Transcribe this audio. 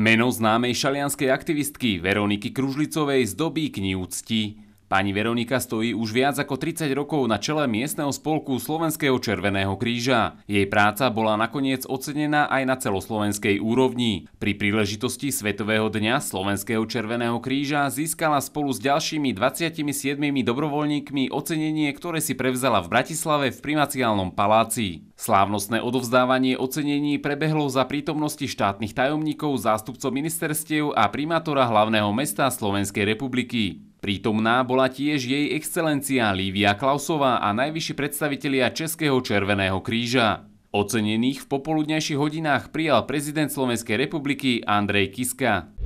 Meno známej šalianskej aktivistky Veroniky Kružlicovej zdobí knihu cti. Pani Veronika stojí už viac ako 30 rokov na čele miestneho spolku Slovenského Červeného kríža. Jej práca bola nakoniec ocenená aj na celoslovenskej úrovni. Pri príležitosti Svetového dňa Slovenského Červeného kríža získala spolu s ďalšími 27 dobrovoľníkmi ocenenie, ktoré si prevzala v Bratislave v primaciálnom paláci. Slávnostné odovzdávanie ocenení prebehlo za prítomnosti štátnych tajomníkov, zástupcov ministerstiev a primátora hlavného mesta Slovenskej republiky. Prítomná bola tiež jej excelencia Lívia Klausová a najvyšší predstavitelia Českého Červeného kríža. Ocenených v popoludnejších hodinách prijal prezident Slovenskej republiky Andrej Kiska.